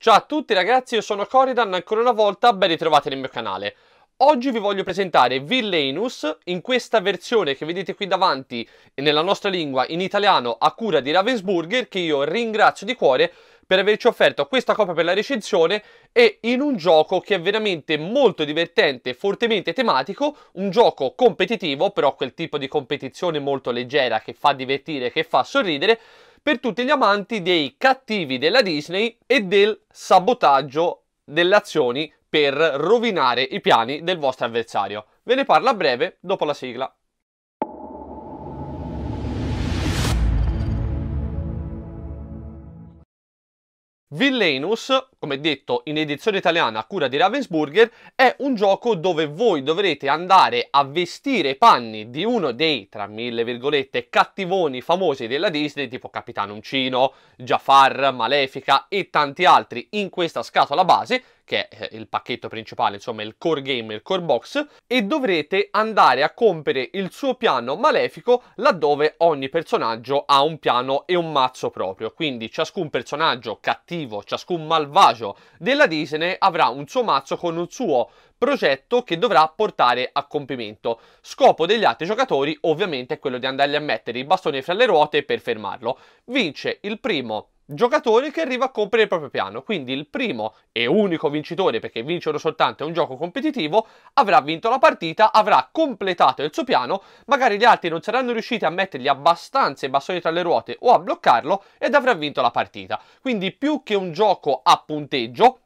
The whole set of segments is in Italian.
Ciao a tutti ragazzi, io sono Coridan, ancora una volta ben ritrovati nel mio canale. Oggi vi voglio presentare Villainus in questa versione che vedete qui davanti nella nostra lingua in italiano a cura di Ravensburger che io ringrazio di cuore per averci offerto questa copia per la recensione e in un gioco che è veramente molto divertente, fortemente tematico, un gioco competitivo, però quel tipo di competizione molto leggera che fa divertire, che fa sorridere, per tutti gli amanti dei cattivi della Disney e del sabotaggio delle azioni per rovinare i piani del vostro avversario. Ve ne parlo a breve dopo la sigla. Villainus, come detto in edizione italiana a cura di Ravensburger, è un gioco dove voi dovrete andare a vestire i panni di uno dei, tra mille virgolette, cattivoni famosi della Disney, tipo Capitano Uncino, Jafar, Malefica e tanti altri in questa scatola base, che è eh, il pacchetto principale, insomma il core game, il core box, e dovrete andare a compiere il suo piano malefico laddove ogni personaggio ha un piano e un mazzo proprio, quindi ciascun personaggio cattivo cattivo, ciascun malvagio della Disney avrà un suo mazzo con un suo progetto che dovrà portare a compimento. Scopo degli altri giocatori ovviamente è quello di andargli a mettere i bastoni fra le ruote per fermarlo. Vince il primo giocatori che arriva a compiere il proprio piano. Quindi il primo e unico vincitore, perché vincere soltanto è un gioco competitivo, avrà vinto la partita, avrà completato il suo piano, magari gli altri non saranno riusciti a mettergli abbastanza i bastoni tra le ruote o a bloccarlo ed avrà vinto la partita. Quindi più che un gioco a punteggio,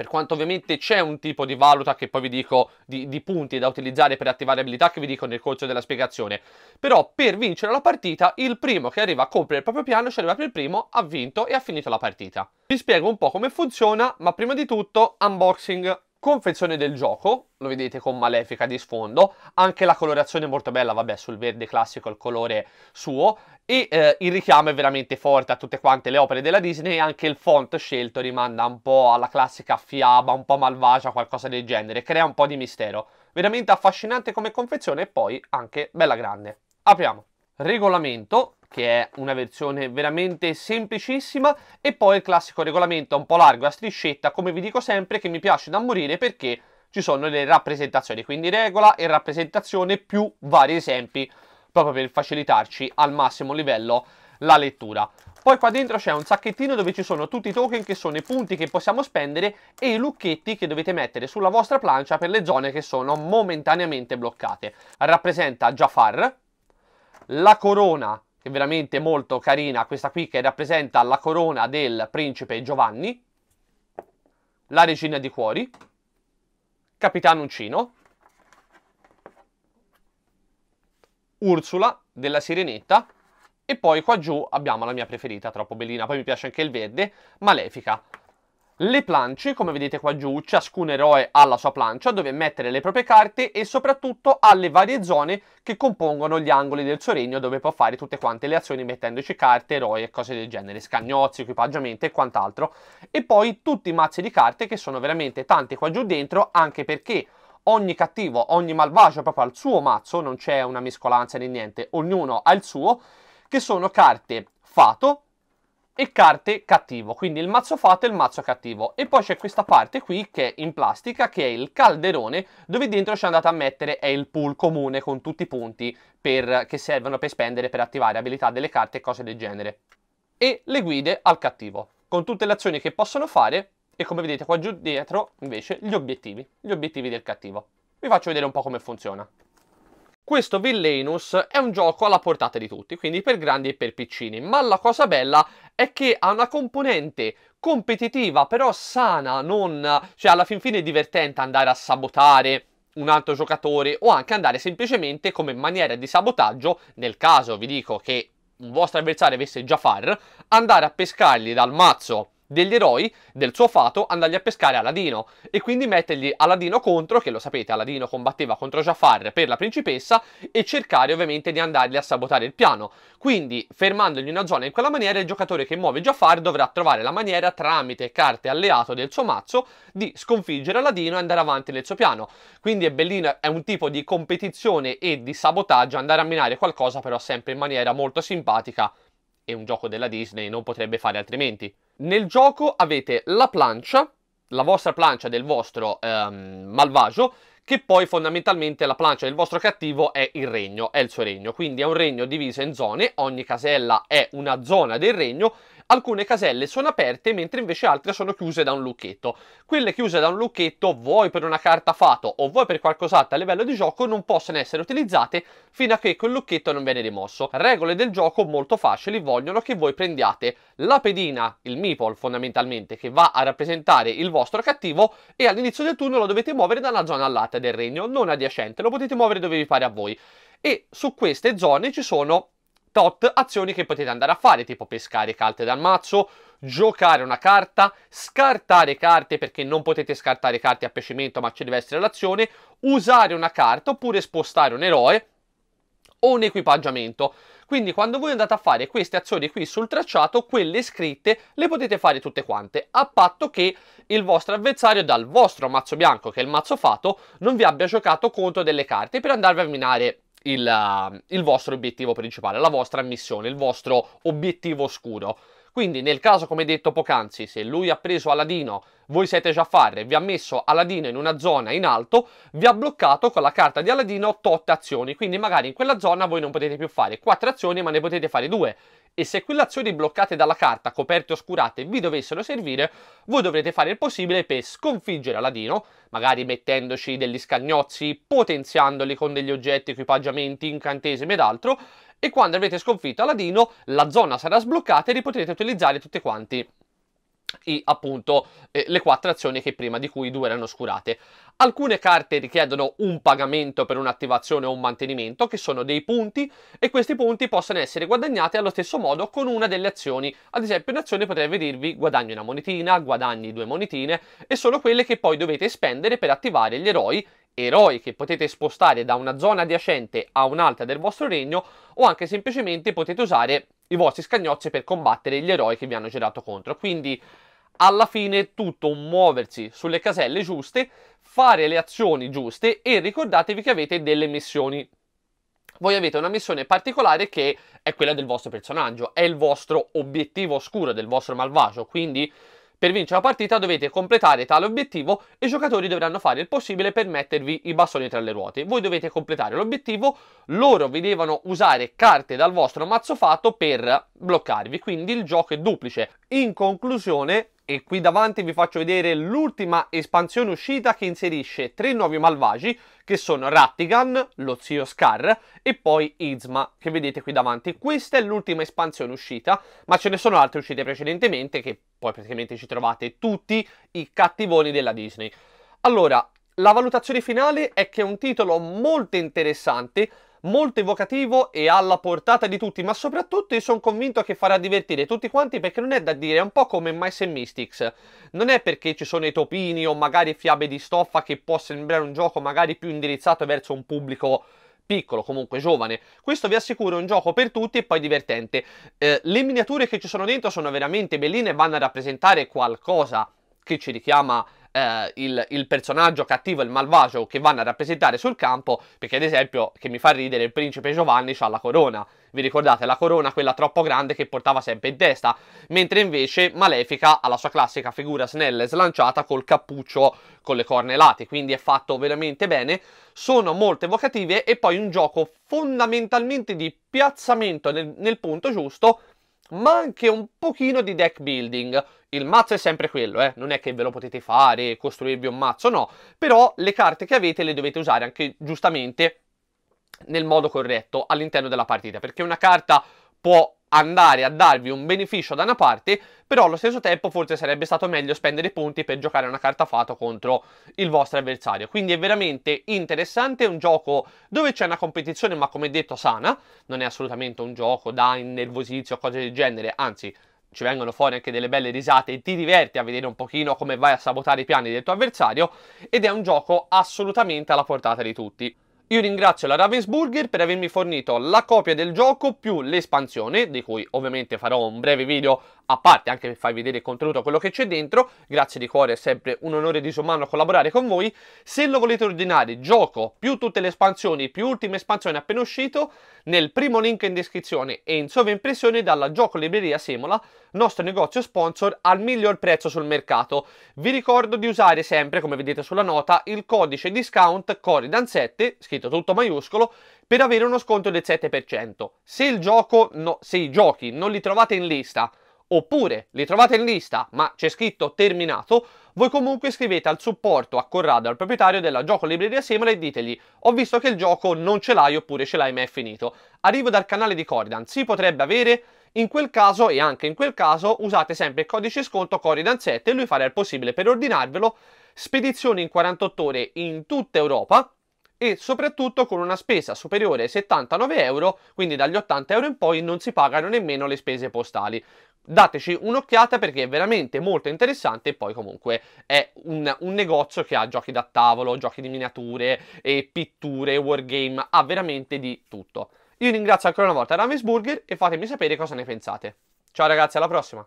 per quanto ovviamente c'è un tipo di valuta che poi vi dico di, di punti da utilizzare per attivare abilità che vi dico nel corso della spiegazione, però per vincere la partita il primo che arriva a compiere il proprio piano, ci arriva per primo, ha vinto e ha finito la partita. Vi spiego un po' come funziona, ma prima di tutto unboxing Confezione del gioco, lo vedete con Malefica di sfondo, anche la colorazione è molto bella, vabbè sul verde classico il colore suo e eh, il richiamo è veramente forte a tutte quante le opere della Disney e anche il font scelto rimanda un po' alla classica fiaba, un po' malvagia, qualcosa del genere, crea un po' di mistero. Veramente affascinante come confezione e poi anche bella grande. Apriamo. Regolamento, che è una versione veramente semplicissima e poi il classico regolamento un po' largo a striscetta come vi dico sempre che mi piace da morire perché ci sono le rappresentazioni quindi regola e rappresentazione più vari esempi proprio per facilitarci al massimo livello la lettura poi qua dentro c'è un sacchettino dove ci sono tutti i token che sono i punti che possiamo spendere e i lucchetti che dovete mettere sulla vostra plancia per le zone che sono momentaneamente bloccate. Rappresenta Jafar, la corona che è veramente molto carina, questa qui che rappresenta la corona del principe Giovanni, la regina di cuori, capitano Uncino, Ursula della Sirenetta e poi qua giù abbiamo la mia preferita, troppo bellina, poi mi piace anche il verde, Malefica. Le planche, come vedete qua giù, ciascun eroe ha la sua plancia dove mettere le proprie carte e soprattutto ha le varie zone che compongono gli angoli del suo regno dove può fare tutte quante le azioni mettendoci carte, eroi e cose del genere, scagnozzi, equipaggiamenti e quant'altro. E poi tutti i mazzi di carte che sono veramente tanti qua giù dentro anche perché ogni cattivo, ogni malvagio ha proprio il suo mazzo, non c'è una mescolanza né niente, ognuno ha il suo, che sono carte fato, e carte cattivo, quindi il mazzo fatto e il mazzo cattivo. E poi c'è questa parte qui che è in plastica, che è il calderone, dove dentro ci andate a mettere è il pool comune con tutti i punti per, che servono per spendere, per attivare abilità delle carte e cose del genere. E le guide al cattivo, con tutte le azioni che possono fare e come vedete qua giù dietro invece gli obiettivi, gli obiettivi del cattivo. Vi faccio vedere un po' come funziona. Questo Villainus è un gioco alla portata di tutti, quindi per grandi e per piccini, ma la cosa bella è che ha una componente competitiva però sana, non, cioè alla fin fine è divertente andare a sabotare un altro giocatore o anche andare semplicemente come maniera di sabotaggio nel caso vi dico che un vostro avversario avesse già far andare a pescargli dal mazzo degli eroi del suo fato andargli a pescare Aladino e quindi mettergli Aladino contro, che lo sapete Aladino combatteva contro Jafar per la principessa e cercare ovviamente di andargli a sabotare il piano. Quindi fermandogli una zona in quella maniera il giocatore che muove Jafar dovrà trovare la maniera tramite carte alleato del suo mazzo di sconfiggere Aladino e andare avanti nel suo piano. Quindi è bellino, è un tipo di competizione e di sabotaggio andare a minare qualcosa però sempre in maniera molto simpatica e un gioco della Disney non potrebbe fare altrimenti. Nel gioco avete la plancia, la vostra plancia del vostro ehm, malvagio, che poi fondamentalmente la plancia del vostro cattivo è il regno, è il suo regno, quindi è un regno diviso in zone, ogni casella è una zona del regno alcune caselle sono aperte mentre invece altre sono chiuse da un lucchetto. Quelle chiuse da un lucchetto, vuoi per una carta fato o vuoi per qualcos'altro a livello di gioco, non possono essere utilizzate fino a che quel lucchetto non viene rimosso. Regole del gioco molto facili vogliono che voi prendiate la pedina, il meeple fondamentalmente, che va a rappresentare il vostro cattivo e all'inizio del turno lo dovete muovere da una zona all'altra del regno, non adiacente, lo potete muovere dove vi pare a voi. E su queste zone ci sono tot azioni che potete andare a fare, tipo pescare carte dal mazzo, giocare una carta, scartare carte perché non potete scartare carte a piacimento ma ci deve essere l'azione, usare una carta oppure spostare un eroe o un equipaggiamento. Quindi quando voi andate a fare queste azioni qui sul tracciato, quelle scritte le potete fare tutte quante, a patto che il vostro avversario dal vostro mazzo bianco, che è il mazzo fato, non vi abbia giocato contro delle carte per andarvi a minare il, ehm, il vostro obiettivo principale, la vostra missione, il vostro obiettivo oscuro. Quindi nel caso, come detto poc'anzi, se lui ha preso Aladino, voi siete già Jafar vi ha messo Aladino in una zona in alto, vi ha bloccato con la carta di Aladino tot azioni. Quindi magari in quella zona voi non potete più fare quattro azioni, ma ne potete fare due e se quelle azioni bloccate dalla carta, coperte oscurate, vi dovessero servire, voi dovrete fare il possibile per sconfiggere Aladino, magari mettendoci degli scagnozzi, potenziandoli con degli oggetti, equipaggiamenti, incantesimi ed altro, e quando avrete sconfitto Aladino la zona sarà sbloccata e li potrete utilizzare tutti quanti e appunto eh, le quattro azioni che prima di cui due erano oscurate. Alcune carte richiedono un pagamento per un'attivazione o un mantenimento che sono dei punti e questi punti possono essere guadagnati allo stesso modo con una delle azioni. Ad esempio un'azione potrebbe dirvi guadagni una monetina, guadagni due monetine e sono quelle che poi dovete spendere per attivare gli eroi eroi che potete spostare da una zona adiacente a un'altra del vostro regno o anche semplicemente potete usare i vostri scagnozzi per combattere gli eroi che vi hanno girato contro. Quindi alla fine tutto un muoversi sulle caselle giuste, fare le azioni giuste e ricordatevi che avete delle missioni. Voi avete una missione particolare che è quella del vostro personaggio, è il vostro obiettivo oscuro, del vostro malvagio, quindi per vincere la partita dovete completare tale obiettivo e i giocatori dovranno fare il possibile per mettervi i bastoni tra le ruote. Voi dovete completare l'obiettivo, loro vi devono usare carte dal vostro mazzo fatto per bloccarvi, quindi il gioco è duplice. In conclusione, e qui davanti vi faccio vedere l'ultima espansione uscita che inserisce tre nuovi malvagi che sono Rattigan, lo zio Scar e poi Izma che vedete qui davanti. Questa è l'ultima espansione uscita ma ce ne sono altre uscite precedentemente che poi praticamente ci trovate tutti i cattivoni della Disney. Allora, la valutazione finale è che è un titolo molto interessante molto evocativo e alla portata di tutti, ma soprattutto io sono convinto che farà divertire tutti quanti perché non è da dire, è un po' come Mice and Mystics. Non è perché ci sono i topini o magari fiabe di stoffa che può sembrare un gioco magari più indirizzato verso un pubblico piccolo, comunque giovane. Questo vi assicuro è un gioco per tutti e poi divertente. Eh, le miniature che ci sono dentro sono veramente belline e vanno a rappresentare qualcosa che ci richiama eh, il, il, personaggio cattivo e il malvagio che vanno a rappresentare sul campo, perché ad esempio, che mi fa ridere, il principe Giovanni ha la corona, vi ricordate la corona, quella troppo grande che portava sempre in testa, mentre invece Malefica ha la sua classica figura snella e slanciata col cappuccio con le corna elate, quindi è fatto veramente bene, sono molto evocative e poi un gioco fondamentalmente di piazzamento nel, nel punto giusto, ma anche un pochino di deck building. Il mazzo è sempre quello, eh? non è che ve lo potete fare, costruirvi un mazzo, no. Però le carte che avete le dovete usare anche giustamente nel modo corretto all'interno della partita, perché una carta può andare a darvi un beneficio da una parte, però allo stesso tempo forse sarebbe stato meglio spendere punti per giocare una carta fato contro il vostro avversario. Quindi è veramente interessante, è un gioco dove c'è una competizione ma come detto sana, non è assolutamente un gioco da innervosizio o cose del genere, anzi ci vengono fuori anche delle belle risate e ti diverti a vedere un pochino come vai a sabotare i piani del tuo avversario ed è un gioco assolutamente alla portata di tutti. Io ringrazio la Ravensburger per avermi fornito la copia del gioco più l'espansione, di cui ovviamente farò un breve video a parte anche per farvi vedere il contenuto, quello che c'è dentro. Grazie di cuore, è sempre un onore disumano collaborare con voi. Se lo volete ordinare, gioco più tutte le espansioni, più ultime espansioni appena uscito, nel primo link in descrizione e in sovraimpressione dalla Gioco Libreria Semola, nostro negozio sponsor al miglior prezzo sul mercato. Vi ricordo di usare sempre, come vedete sulla nota, il codice discount Coridan7, scritto tutto maiuscolo, per avere uno sconto del 7%. Se, gioco, no, se i giochi non li trovate in lista oppure li trovate in lista ma c'è scritto terminato, voi comunque scrivete al supporto a Corrado, al proprietario della gioco libreria Semola e ditegli ho visto che il gioco non ce l'hai oppure ce l'hai ma è finito. Arrivo dal canale di Corridan, si potrebbe avere? In quel caso e anche in quel caso usate sempre il codice sconto Corridan7 e lui farà il possibile per ordinarvelo. Spedizioni in 48 ore in tutta Europa e soprattutto con una spesa superiore ai 79 euro, quindi dagli 80 euro in poi non si pagano nemmeno le spese postali dateci un'occhiata perché è veramente molto interessante e poi comunque è un, un, negozio che ha giochi da tavolo, giochi di miniature, e pitture, wargame, ha veramente di tutto. Io ringrazio ancora una volta Ravensburger e fatemi sapere cosa ne pensate. Ciao ragazzi, alla prossima!